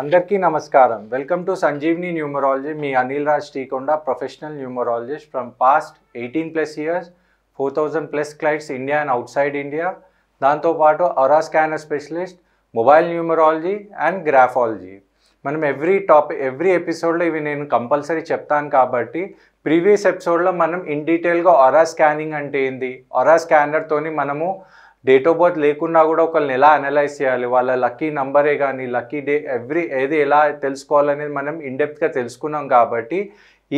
అందరికీ నమస్కారం welcome to Sanjeevani numerology మీ Anil Raj Srikonda professional numerologist from past eighteen plus years four thousand plus clients India and outside India దాంతోపాటు aura scanner specialist mobile numerology and graphology మనం every topic every ఎపిసోడ్లో ఇవి నేను compulsory చెప్తాను కాబట్టి ప్రీవియస్ ఎపిసోడ్లో మనం ఇన్ డీటెయిల్గా ఒరా స్కానింగ్ అంటే ఏంది ఒరా స్కానర్తోని మనము డేట్ ఆఫ్ బర్త్ లేకున్నా కూడా ఒకళ్ళని ఎలా అనలైజ్ చేయాలి వాళ్ళ లక్కీ నంబరే కానీ లక్కీ డే ఎవ్రీ ఏది ఎలా తెలుసుకోవాలనేది మనం ఇన్డెప్త్గా తెలుసుకున్నాం కాబట్టి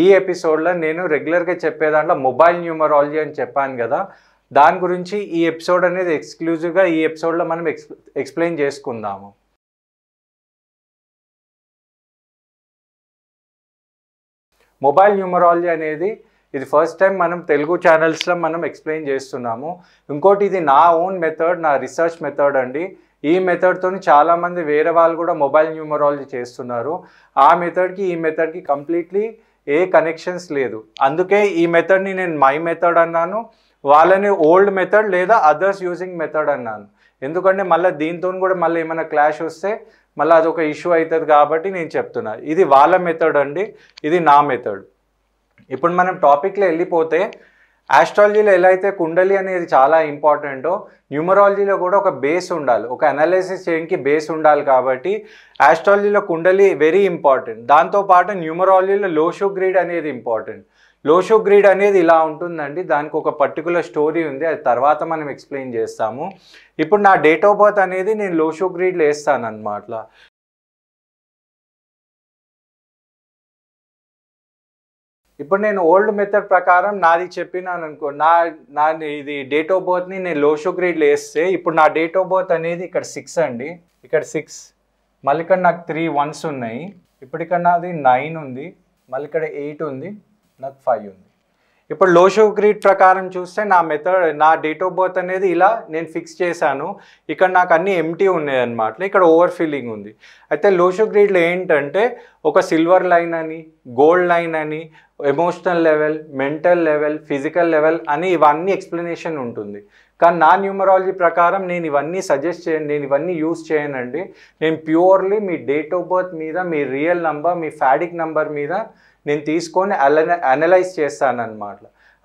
ఈ ఎపిసోడ్లో నేను రెగ్యులర్గా చెప్పే దాంట్లో మొబైల్ న్యూమరాలజీ అని చెప్పాను కదా దాని గురించి ఈ ఎపిసోడ్ అనేది ఎక్స్క్లూజివ్గా ఈ ఎపిసోడ్లో మనం ఎక్స్ ఎక్స్ప్లెయిన్ చేసుకుందాము మొబైల్ న్యూమరాలజీ అనేది ఇది ఫస్ట్ టైం మనం తెలుగు ఛానల్స్లో మనం ఎక్స్ప్లెయిన్ చేస్తున్నాము ఇంకోటి ఇది నా ఓన్ మెథడ్ నా రీసెర్చ్ మెథడ్ అండి ఈ మెథడ్తో చాలామంది వేరే వాళ్ళు కూడా మొబైల్ న్యూమరాలజీ చేస్తున్నారు ఆ మెథడ్కి ఈ మెథడ్కి కంప్లీట్లీ ఏ కనెక్షన్స్ లేదు అందుకే ఈ మెథడ్ని నేను మై మెథడ్ అన్నాను వాళ్ళని ఓల్డ్ మెథడ్ లేదా అదర్స్ యూజింగ్ మెథడ్ అన్నాను ఎందుకంటే మళ్ళీ దీంతో కూడా మళ్ళీ ఏమైనా క్లాష్ వస్తే మళ్ళీ అదొక ఇష్యూ అవుతుంది కాబట్టి నేను చెప్తున్నా ఇది వాళ్ళ మెథడ్ అండి ఇది నా మెథడ్ ఇప్పుడు మనం టాపిక్లో వెళ్ళిపోతే ఆస్ట్రాలజీలో ఎలా అయితే కుండలి అనేది చాలా ఇంపార్టెంటో న్యూమరాలజీలో కూడా ఒక బేస్ ఉండాలి ఒక అనాలిసిస్ చేయడానికి బేస్ ఉండాలి కాబట్టి ఆస్ట్రాలజీలో కుండలి వెరీ ఇంపార్టెంట్ దాంతోపాటు న్యూమరాలజీలో లోషో గ్రీడ్ అనేది ఇంపార్టెంట్ లోషో గ్రీడ్ అనేది ఇలా ఉంటుందండి దానికి ఒక పర్టికులర్ స్టోరీ ఉంది అది తర్వాత మనం ఎక్స్ప్లెయిన్ చేస్తాము ఇప్పుడు నా డేట్ ఆఫ్ బర్త్ అనేది నేను లోషో గ్రీడ్లో వేస్తాను అనమాట ఇప్పుడు నేను ఓల్డ్ మెథడ్ ప్రకారం నాది చెప్పినాను అనుకో నా నా ఇది డేట్ ఆఫ్ బర్త్ని నేను లో షో గ్రేడ్లో వేస్తే ఇప్పుడు నా డేట్ ఆఫ్ బర్త్ అనేది ఇక్కడ సిక్స్ అండి ఇక్కడ సిక్స్ మళ్ళీ ఇక్కడ నాకు త్రీ వన్స్ ఉన్నాయి ఇప్పటికన్నా అది నైన్ ఉంది మళ్ళీ ఇక్కడ ఎయిట్ ఉంది నాకు ఫైవ్ ఉంది ఇప్పుడు లోషో గ్రీడ్ ప్రకారం చూస్తే నా మెథడ్ నా డేట్ ఆఫ్ బర్త్ అనేది ఇలా నేను ఫిక్స్ చేశాను ఇక్కడ నాకు అన్ని ఎంటీ ఉన్నాయి అనమాట ఇక్కడ ఓవర్ ఫిల్లింగ్ ఉంది అయితే లోషో గ్రీడ్లో ఏంటంటే ఒక సిల్వర్ లైన్ అని గోల్డ్ లైన్ అని emotional level mental level physical level అని ఇవన్నీ ఎక్స్ప్లెనేషన్ ఉంటుంది కానీ నా న్యూమరాలజీ ప్రకారం నేను ఇవన్నీ సజెస్ట్ చేయను నేను ఇవన్నీ యూస్ చేయనండి నేను ప్యూర్లీ మీ డేట్ ఆఫ్ బర్త్ మీద మీ రియల్ నంబర్ మీ ఫ్యాడిక్ నంబర్ మీద నేను తీసుకొని అనలైజ్ చేస్తాను అనమాట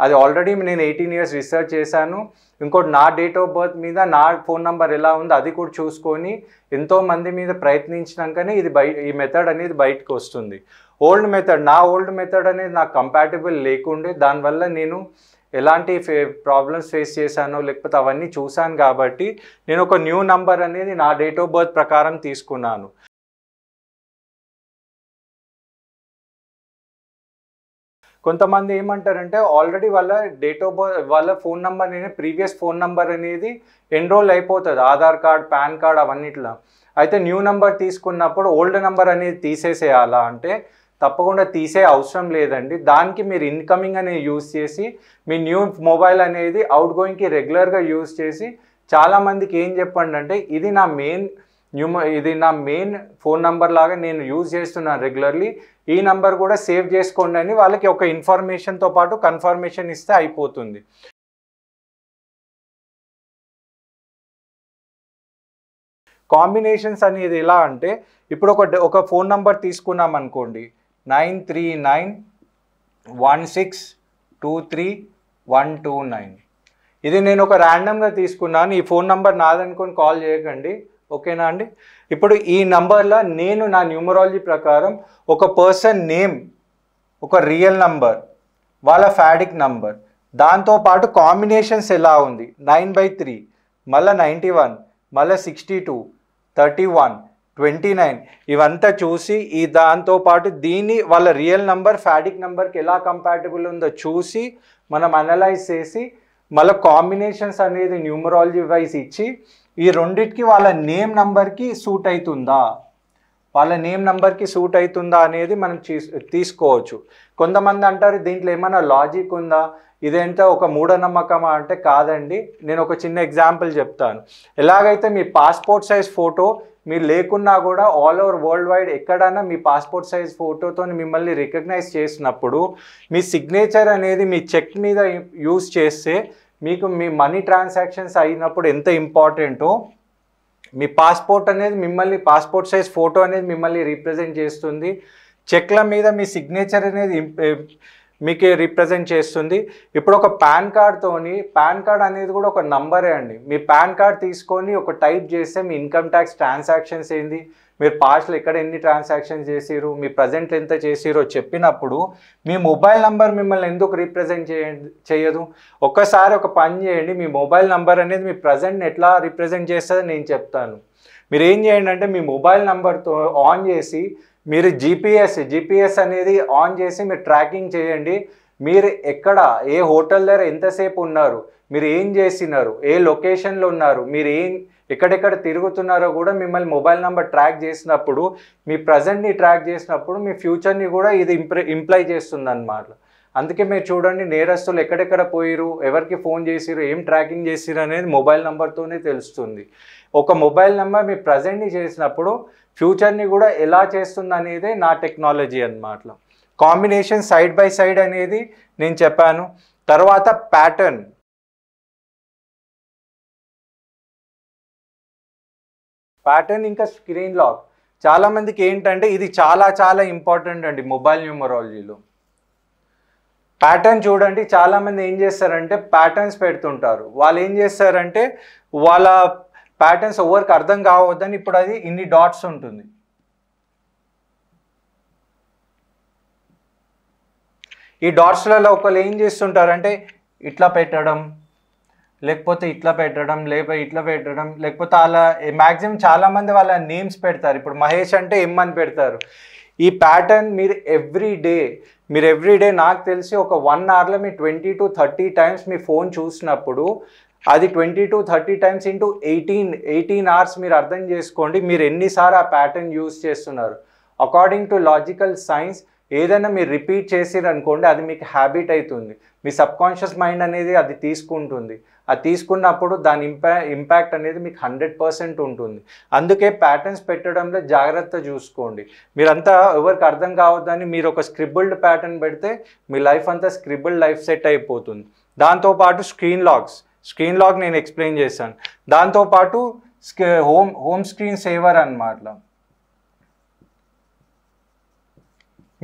అది ఆల్రెడీ నేను ఎయిటీన్ ఇయర్స్ రీసెర్చ్ చేశాను ఇంకోటి నా డేట్ ఆఫ్ బర్త్ మీద నా ఫోన్ నంబర్ ఎలా ఉందో అది కూడా చూసుకొని ఎంతోమంది మీద ప్రయత్నించినాకనే ఇది బయ ఈ మెథడ్ అనేది బయటకు వస్తుంది ఓల్డ్ మెథడ్ నా ఓల్డ్ మెథడ్ అనేది నాకు కంపాటబుల్ లేకుండే దానివల్ల నేను ఎలాంటి ఫే ప్రాబ్లమ్స్ ఫేస్ చేశానో లేకపోతే అవన్నీ చూశాను కాబట్టి నేను ఒక న్యూ నంబర్ అనేది నా డేట్ ఆఫ్ బర్త్ ప్రకారం తీసుకున్నాను కొంతమంది ఏమంటారంటే ఆల్రెడీ వాళ్ళ డేట్ ఆఫ్ బర్త్ వాళ్ళ ఫోన్ నెంబర్ అనేది ప్రీవియస్ ఫోన్ నెంబర్ అనేది ఎన్రోల్ అయిపోతుంది ఆధార్ కార్డ్ పాన్ కార్డ్ అవన్నిట్లో అయితే న్యూ నెంబర్ తీసుకున్నప్పుడు ఓల్డ్ నెంబర్ అనేది తీసేసేయాలా అంటే తప్పకుండా తీసే అవసరం లేదండి దానికి మీరు ఇన్కమింగ్ అనేది యూజ్ చేసి మీ న్యూ మొబైల్ అనేది అవుట్ గోయింగ్కి రెగ్యులర్గా యూజ్ చేసి చాలామందికి ఏం చెప్పండి అంటే ఇది నా మెయిన్ న్యూ ఇది నా మెయిన్ ఫోన్ నంబర్ లాగా నేను యూజ్ చేస్తున్నాను రెగ్యులర్లీ ఈ నంబర్ కూడా సేవ్ చేసుకోండి అని వాళ్ళకి ఒక ఇన్ఫర్మేషన్తో పాటు కన్ఫర్మేషన్ ఇస్తే అయిపోతుంది కాంబినేషన్స్ అనేది ఎలా అంటే ఇప్పుడు ఒక ఒక ఫోన్ నంబర్ తీసుకున్నాం అనుకోండి nine three nine one six two three one two nine ఇది నేను ఒక ర్యాండమ్గా తీసుకున్నాను ఈ ఫోన్ నంబర్ నాదనుకొని కాల్ చేయకండి ఓకేనా అండి ఇప్పుడు ఈ నంబర్లో నేను నా న్యూమరాలజీ ప్రకారం ఒక పర్సన్ నేమ్ ఒక రియల్ నంబర్ వాళ్ళ ఫ్యాడిక్ నంబర్ దాంతోపాటు కాంబినేషన్స్ ఎలా ఉంది నైన్ బై త్రీ మళ్ళీ నైంటీ వన్ మళ్ళీ sixty two thirty one twenty nine ఇవంతా చూసి ఈ దాంతోపాటు దీన్ని వాళ్ళ రియల్ నంబర్ ఫ్యాడిక్ నంబర్కి ఎలా కంపాటబుల్ ఉందో చూసి మనం అనలైజ్ చేసి మళ్ళీ కాంబినేషన్స్ అనేది న్యూమరాలజీ వైజ్ ఇచ్చి ఈ రెండిటికి వాళ్ళ నేమ్ నంబర్కి సూట్ అవుతుందా వాళ్ళ నేమ్ నంబర్కి సూట్ అవుతుందా అనేది మనం తీసుకోవచ్చు కొంతమంది అంటారు దీంట్లో ఏమైనా లాజిక్ ఉందా ఇదేంటో ఒక మూఢనమ్మకమా అంటే కాదండి నేను ఒక చిన్న ఎగ్జాంపుల్ చెప్తాను ఎలాగైతే మీ పాస్పోర్ట్ సైజ్ ఫోటో మీరు లేకున్నా కూడా ఆల్ ఓవర్ వరల్డ్ వైడ్ ఎక్కడైనా మీ పాస్పోర్ట్ సైజ్ ఫోటోతో మిమ్మల్ని రికగ్నైజ్ చేసినప్పుడు మీ సిగ్నేచర్ అనేది మీ చెక్ మీద యూస్ చేస్తే మీకు మీ మనీ ట్రాన్సాక్షన్స్ అయినప్పుడు ఎంత ఇంపార్టెంటో మీ పాస్పోర్ట్ అనేది మిమ్మల్ని పాస్పోర్ట్ సైజ్ ఫోటో అనేది మిమ్మల్ని రీప్రజెంట్ చేస్తుంది చెక్ల మీద మీ సిగ్నేచర్ అనేది మీకు రీప్రజెంట్ చేస్తుంది ఇప్పుడు ఒక పాన్ కార్డ్తోని పాన్ కార్డ్ అనేది కూడా ఒక నంబరే అండి మీ పాన్ కార్డ్ తీసుకొని ఒక టైప్ చేస్తే మీ ఇన్కమ్ ట్యాక్స్ ట్రాన్సాక్షన్స్ ఏంది మీరు పాస్ట్లో ఎక్కడ ఎన్ని ట్రాన్సాక్షన్ చేసిరు మీ ప్రజెంట్ ఎంత చేసిరో చెప్పినప్పుడు మీ మొబైల్ నంబర్ మిమ్మల్ని ఎందుకు రీప్రజెంట్ చేయదు ఒక్కసారి ఒక పని చేయండి మీ మొబైల్ నంబర్ అనేది మీ ప్రజెంట్ని ఎట్లా రీప్రజెంట్ చేస్తుందని నేను చెప్తాను మీరు ఏం చేయండి అంటే మీ మొబైల్ నంబర్తో ఆన్ చేసి మీరు జీపీఎస్ జీపీఎస్ అనేది ఆన్ చేసి మీరు ట్రాకింగ్ చేయండి మీరు ఎక్కడ ఏ హోటల్ దగ్గర ఎంతసేపు ఉన్నారు మీరు ఏం చేసినారు ఏ లొకేషన్లో ఉన్నారు మీరు ఏం ఎక్కడెక్కడ తిరుగుతున్నారో కూడా మిమ్మల్ని మొబైల్ నెంబర్ ట్రాక్ చేసినప్పుడు మీ ప్రజెంట్ని ట్రాక్ చేసినప్పుడు మీ ఫ్యూచర్ని కూడా ఇది ఇంప్ర ఇంప్లై చేస్తుంది అన్నమాట అందుకే మీరు చూడండి నేరస్తులు ఎక్కడెక్కడ పోయిరు ఎవరికి ఫోన్ చేసిరు ఏం ట్రాకింగ్ చేసిరు అనేది మొబైల్ నెంబర్తోనే తెలుస్తుంది ఒక మొబైల్ నెంబర్ మీ ప్రజెంట్ని చేసినప్పుడు ఫ్యూచర్ని కూడా ఎలా చేస్తుంది అనేది నా టెక్నాలజీ అన్నమాట కాంబినేషన్ సైడ్ బై సైడ్ అనేది నేను చెప్పాను తర్వాత ప్యాటర్న్ ప్యాటర్న్ ఇంకా స్క్రీన్ లాక్ చాలామందికి ఏంటంటే ఇది చాలా చాలా ఇంపార్టెంట్ అండి మొబైల్ న్యూమరాలజీలో ప్యాటర్న్ చూడండి చాలామంది ఏం చేస్తారంటే ప్యాటర్న్స్ పెడుతుంటారు వాళ్ళు ఏం చేస్తారంటే వాళ్ళ ప్యాటర్న్స్ ఎవరికి అర్థం కావద్దని ఇప్పుడు అది ఇన్ని డాట్స్ ఉంటుంది ఈ డాట్స్లలో ఒకళ్ళు ఏం చేస్తుంటారంటే ఇట్లా పెట్టడం లేకపోతే ఇట్లా పెట్టడం లేకపోతే ఇట్లా పెట్టడం లేకపోతే అలా మ్యాక్సిమం చాలామంది వాళ్ళ నేమ్స్ పెడతారు ఇప్పుడు మహేష్ అంటే ఎమ్ అని పెడతారు ఈ ప్యాటర్న్ మీరు ఎవ్రీ డే మీరు ఎవ్రీ డే నాకు తెలిసి ఒక వన్ అవర్లో మీ ట్వంటీ టు థర్టీ టైమ్స్ మీ ఫోన్ చూసినప్పుడు అది twenty to thirty times into eighteen eighteen hours మీరు అర్థం చేసుకోండి మీరు ఎన్నిసార్లు ఆ ప్యాటర్న్ యూస్ చేస్తున్నారు అకార్డింగ్ టు లాజికల్ సైన్స్ ఏదైనా మీరు రిపీట్ చేసిరనుకోండి అది మీకు హ్యాబిట్ అవుతుంది మీ సబ్కాన్షియస్ మైండ్ అనేది అది తీసుకుంటుంది అది తీసుకున్నప్పుడు దాని ఇంపా ఇంపాక్ట్ అనేది మీకు హండ్రెడ్ పర్సెంట్ ఉంటుంది అందుకే ప్యాటర్న్స్ పెట్టడంలో జాగ్రత్త చూసుకోండి మీరంతా ఎవరికి అర్థం కావద్దని మీరు ఒక స్క్రిబుల్డ్ ప్యాటర్న్ పెడితే మీ లైఫ్ అంతా స్క్రిబుల్ లైఫ్ సెట్ అయిపోతుంది దాంతోపాటు స్క్రీన్ లాగ్స్ స్క్రీన్ లాగ్ నేను ఎక్స్ప్లెయిన్ చేశాను దాంతోపాటు హోమ్ హోమ్ స్క్రీన్ సేవర్ అనమాట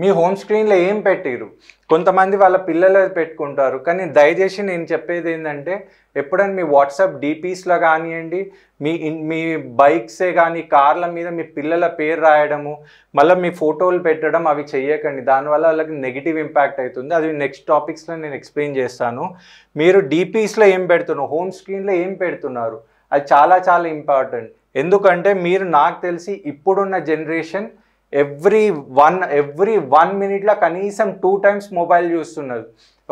మీ హోమ్ స్క్రీన్లో ఏం పెట్టిరు కొంతమంది వాళ్ళ పిల్లలు పెట్టుకుంటారు కానీ దయచేసి నేను చెప్పేది ఏంటంటే ఎప్పుడైనా మీ వాట్సాప్ డీపీస్లో కానివ్వండి మీ మీ బైక్సే కానీ కార్ల మీద మీ పిల్లల పేరు రాయడము మళ్ళీ మీ ఫోటోలు పెట్టడం అవి చెయ్యకండి దానివల్ల వాళ్ళకి నెగిటివ్ ఇంపాక్ట్ అవుతుంది అది నెక్స్ట్ టాపిక్స్లో నేను ఎక్స్ప్లెయిన్ చేస్తాను మీరు డీపీస్లో ఏం పెడుతున్నారు హోమ్ స్క్రీన్లో ఏం పెడుతున్నారు అది చాలా చాలా ఇంపార్టెంట్ ఎందుకంటే మీరు నాకు తెలిసి ఇప్పుడున్న generation every one every one మినిట్లో కనీసం టూ టైమ్స్ మొబైల్ చూస్తున్నారు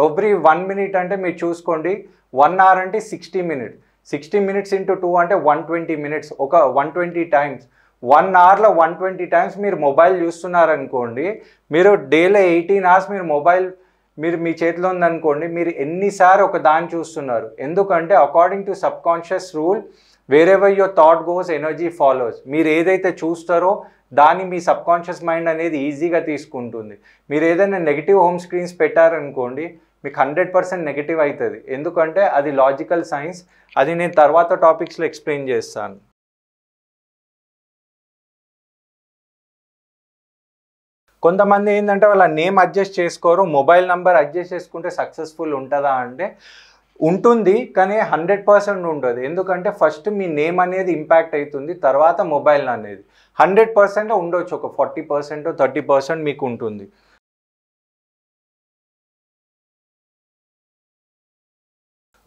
ఎవ్రీ వన్ మినిట్ అంటే మీరు చూసుకోండి వన్ అవర్ అంటే sixty minutes sixty minutes into two అంటే వన్ ట్వంటీ మినిట్స్ ఒక వన్ ట్వంటీ టైమ్స్ వన్ అవర్లో వన్ ట్వంటీ టైమ్స్ మీరు మొబైల్ చూస్తున్నారనుకోండి మీరు డేలో ఎయిటీన్ అవర్స్ మీరు మొబైల్ మీరు మీ చేతిలో ఉందనుకోండి మీరు ఎన్నిసార్లు ఒక దాన్ని చూస్తున్నారు ఎందుకంటే according to subconscious rule wherever your thought goes energy follows మీరు ఏదైతే చూస్తారో దాన్ని మీ సబ్కాన్షియస్ మైండ్ అనేది ఈజీగా తీసుకుంటుంది మీరు ఏదైనా నెగిటివ్ హోమ్ స్క్రీన్స్ పెట్టారనుకోండి మీకు హండ్రెడ్ పర్సెంట్ నెగిటివ్ అవుతుంది ఎందుకంటే అది లాజికల్ సైన్స్ అది నేను తర్వాత టాపిక్స్లో ఎక్స్ప్లెయిన్ చేస్తాను కొంతమంది ఏంటంటే వాళ్ళ నేమ్ అడ్జస్ట్ చేసుకోరు మొబైల్ నెంబర్ అడ్జస్ట్ చేసుకుంటే సక్సెస్ఫుల్ ఉంటుందా అంటే ఉంటుంది కానీ హండ్రెడ్ పర్సెంట్ ఉండదు ఎందుకంటే ఫస్ట్ మీ నేమ్ అనేది ఇంపాక్ట్ అవుతుంది తర్వాత మొబైల్ అనేది హండ్రెడ్ పర్సెంట్ ఉండొచ్చు ఒక ఫార్టీ పర్సెంట్ థర్టీ పర్సెంట్ మీకు ఉంటుంది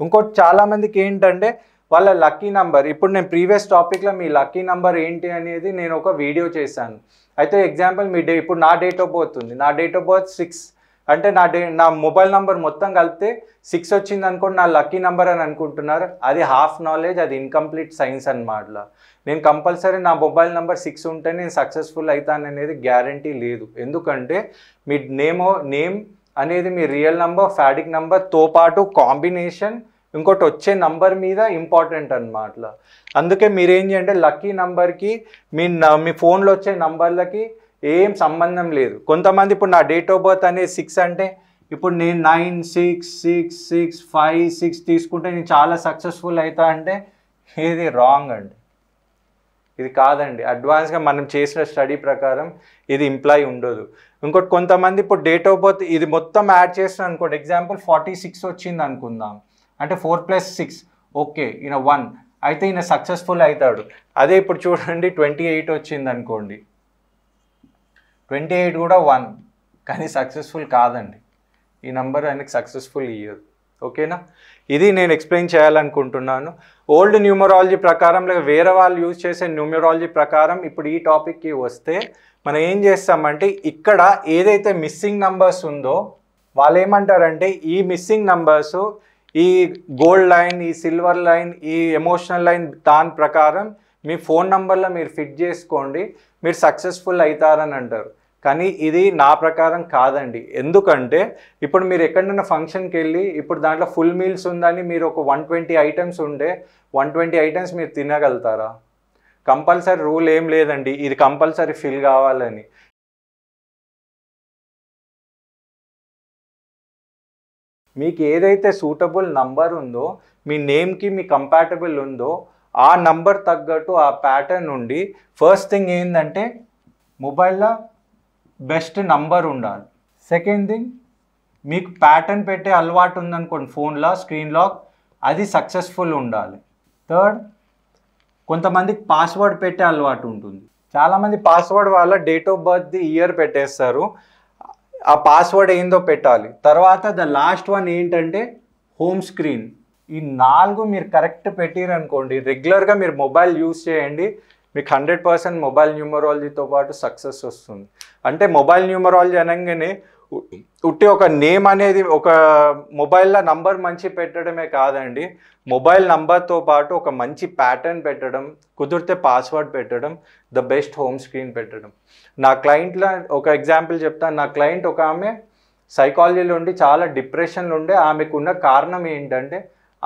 ఇంకోటి చాలామందికి ఏంటంటే వాళ్ళ లక్కీ నంబర్ ఇప్పుడు నేను ప్రీవియస్ టాపిక్లో మీ లక్కీ నంబర్ ఏంటి అనేది నేను ఒక వీడియో చేశాను అయితే ఎగ్జాంపుల్ మీ డే ఇప్పుడు నా డేట్ ఆఫ్ బర్త్ ఉంది నా డేట్ ఆఫ్ బర్త్ సిక్స్ అంటే నా డే నా మొబైల్ నంబర్ మొత్తం కలిపితే సిక్స్ వచ్చింది అనుకోండి నా లక్కీ నంబర్ అని అనుకుంటున్నారు అది హాఫ్ నాలెడ్జ్ అది ఇన్కంప్లీట్ సైన్స్ అనమాట నేను కంపల్సరీ నా మొబైల్ నంబర్ సిక్స్ ఉంటే నేను సక్సెస్ఫుల్ అవుతాననేది గ్యారంటీ లేదు ఎందుకంటే మీ నేమ్ నేమ్ అనేది మీ రియల్ నంబర్ ఫ్యాడిక్ నంబర్తో పాటు కాంబినేషన్ ఇంకోటి వచ్చే నంబర్ మీద ఇంపార్టెంట్ అనమాట అందుకే మీరేం చేయండి లక్కీ నంబర్కి మీ మీ ఫోన్లో వచ్చే నంబర్లకి ఏం సంబంధం లేదు కొంతమంది ఇప్పుడు నా డేట్ ఆఫ్ బర్త్ అనేది సిక్స్ అంటే ఇప్పుడు నేను nine six six six five six తీసుకుంటే నేను చాలా సక్సెస్ఫుల్ అవుతా అంటే ఇది రాంగ్ అండి ఇది కాదండి అడ్వాన్స్గా మనం చేసిన స్టడీ ప్రకారం ఇది ఇంప్లాయ్ ఉండదు ఇంకోటి కొంతమంది ఇప్పుడు డేట్ ఆఫ్ బర్త్ ఇది మొత్తం యాడ్ చేసిన అనుకోండి ఎగ్జాంపుల్ ఫార్టీ సిక్స్ వచ్చింది అనుకుందాం అంటే ఫోర్ ప్లస్ సిక్స్ ఓకే ఈయన వన్ అయితే ఈయన సక్సెస్ఫుల్ అవుతాడు అదే ఇప్పుడు చూడండి ట్వంటీ ఎయిట్ వచ్చింది అనుకోండి ట్వంటీ ఎయిట్ కూడా వన్ కానీ సక్సెస్ఫుల్ కాదండి ఈ నంబర్ ఆయనకి సక్సెస్ఫుల్ ఇయ్యదు ఓకేనా ఇది నేను ఎక్స్ప్లెయిన్ చేయాలనుకుంటున్నాను ఓల్డ్ న్యూమరాలజీ ప్రకారం లేదా వేరే వాళ్ళు యూజ్ చేసే న్యూమరాలజీ ప్రకారం ఇప్పుడు ఈ టాపిక్కి వస్తే మనం ఏం చేస్తామంటే ఇక్కడ ఏదైతే మిస్సింగ్ నంబర్స్ ఉందో వాళ్ళు ఏమంటారంటే ఈ మిస్సింగ్ నంబర్స్ ఈ గోల్డ్ లైన్ ఈ సిల్వర్ లైన్ ఈ ఎమోషనల్ లైన్ దాని ప్రకారం మీ ఫోన్ నంబర్లో మీరు ఫిట్ చేసుకోండి మీరు సక్సెస్ఫుల్ అవుతారని అంటారు కానీ ఇది నా ప్రకారం కాదండి ఎందుకంటే ఇప్పుడు మీరు ఎక్కడైనా ఫంక్షన్కి వెళ్ళి ఇప్పుడు దాంట్లో ఫుల్ మీల్స్ ఉందని మీరు ఒక వన్ ట్వంటీ ఐటమ్స్ ఉండే వన్ ట్వంటీ ఐటమ్స్ మీరు తినగలుగుతారా కంపల్సరీ రూల్ ఏం లేదండి ఇది కంపల్సరీ ఫిల్ కావాలని మీకు ఏదైతే సూటబుల్ నంబర్ ఉందో మీ నేమ్కి మీ కంపాటబుల్ ఉందో ఆ నంబర్ తగ్గట్టు ఆ ప్యాటర్న్ ఉండి ఫస్ట్ థింగ్ ఏంటంటే మొబైల్లో బెస్ట్ నంబర్ ఉండాలి సెకండ్ థింగ్ మీకు ప్యాటర్న్ పెట్టే అలవాటు ఉందనుకోండి ఫోన్లో స్క్రీన్ లాక్ అది సక్సెస్ఫుల్ ఉండాలి థర్డ్ కొంతమందికి పాస్వర్డ్ పెట్టే అలవాటు ఉంటుంది చాలామంది పాస్వర్డ్ వాళ్ళ డేట్ ఆఫ్ బర్త్ ఇయర్ పెట్టేస్తారు ఆ పాస్వర్డ్ ఏందో పెట్టాలి తర్వాత ద లాస్ట్ వన్ ఏంటంటే హోమ్ స్క్రీన్ ఈ నాలుగు మీరు కరెక్ట్ పెట్టిరనుకోండి రెగ్యులర్గా మీరు మొబైల్ యూస్ చేయండి మీకు హండ్రెడ్ పర్సెంట్ మొబైల్ న్యూమరాలజీతో పాటు సక్సెస్ వస్తుంది అంటే మొబైల్ న్యూమరాలజీ అనగానే ఉట్టి ఒక నేమ్ అనేది ఒక మొబైల్లో నంబర్ మంచి పెట్టడమే కాదండి మొబైల్ నంబర్తో పాటు ఒక మంచి ప్యాటర్న్ పెట్టడం కుదిరితే పాస్వర్డ్ పెట్టడం ద బెస్ట్ హోమ్ స్క్రీన్ పెట్టడం నా క్లయింట్లో ఒక ఎగ్జాంపుల్ చెప్తాను నా క్లయింట్ ఒక ఆమె సైకాలజీలో ఉండి చాలా డిప్రెషన్లో ఉండే ఆమెకున్న కారణం ఏంటంటే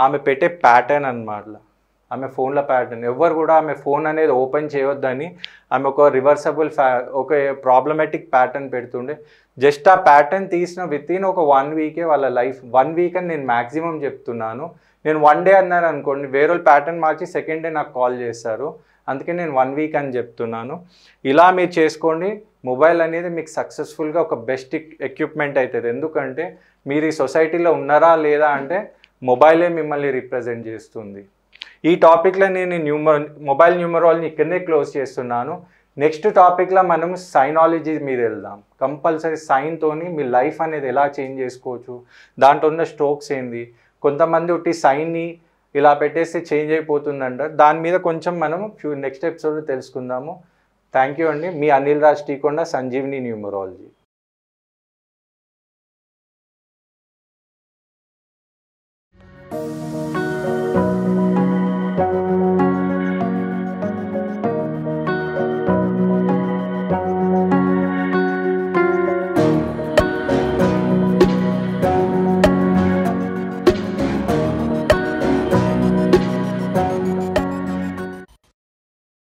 ఆమె పెట్టే ప్యాటర్న్ అనమాట ఆమె ఫోన్ల ప్యాటర్న్ ఎవ్వరు కూడా ఆమె ఫోన్ అనేది ఓపెన్ చేయొద్దని ఆమె ఒక రివర్సబుల్ ఫ్యా ఒక ప్రాబ్లమెటిక్ ప్యాటర్న్ పెడుతుండే జస్ట్ ఆ ప్యాటర్న్ తీసిన విత్ ఇన్ ఒక వన్ వీకే వాళ్ళ లైఫ్ వన్ వీక్ అని నేను మ్యాక్సిమం చెప్తున్నాను నేను వన్ డే అన్నాను అనుకోండి వేరే ప్యాటర్న్ మార్చి సెకండ్ డే నాకు కాల్ చేస్తారు అందుకే నేను వన్ వీక్ అని చెప్తున్నాను ఇలా మీరు చేసుకోండి మొబైల్ అనేది మీకు సక్సెస్ఫుల్గా ఒక బెస్ట్ ఎక్విప్మెంట్ అవుతుంది ఎందుకంటే మీరు ఈ సొసైటీలో ఉన్నారా లేదా అంటే మొబైలే మిమ్మల్ని రిప్రజెంట్ చేస్తుంది ఈ టాపిక్లో నేను న్యూమర్ మొబైల్ న్యూమరాలజీని ఇక్కడనే క్లోజ్ చేస్తున్నాను నెక్స్ట్ టాపిక్లో మనం సైనాలజీ మీద వెళ్దాం కంపల్సరీ సైన్తోని మీ లైఫ్ అనేది ఎలా చేంజ్ చేసుకోవచ్చు దాంట్లో ఉన్న స్ట్రోక్స్ ఏంది కొంతమంది ఒకటి సైన్ని ఇలా పెట్టేస్తే చేంజ్ అయిపోతుందంట దాని మీద కొంచెం మనం ఫ్యూ నెక్స్ట్ ఎపిసోడ్ తెలుసుకుందాము థ్యాంక్ యూ అండి మీ అనిల్ రాజ్ టీకొండ సంజీవిని న్యూమరాలజీ